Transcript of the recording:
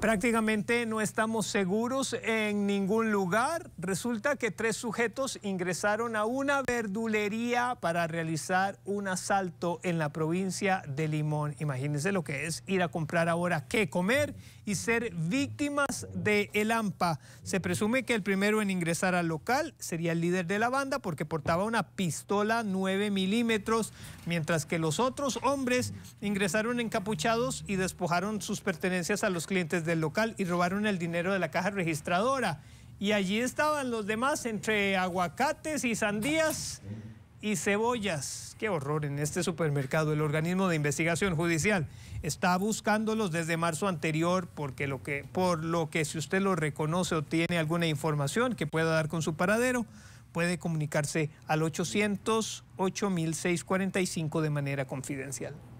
Prácticamente no estamos seguros en ningún lugar. Resulta que tres sujetos ingresaron a una verdulería para realizar un asalto en la provincia de Limón. Imagínense lo que es ir a comprar ahora qué comer y ser víctimas de el AMPA. Se presume que el primero en ingresar al local sería el líder de la banda porque portaba una pistola 9 milímetros, mientras que los otros hombres ingresaron encapuchados y despojaron sus pertenencias a los clientes de del local y robaron el dinero de la caja registradora. Y allí estaban los demás entre aguacates y sandías y cebollas. Qué horror en este supermercado. El organismo de investigación judicial está buscándolos desde marzo anterior porque lo que, por lo que si usted lo reconoce o tiene alguna información que pueda dar con su paradero, puede comunicarse al 800 8645 de manera confidencial.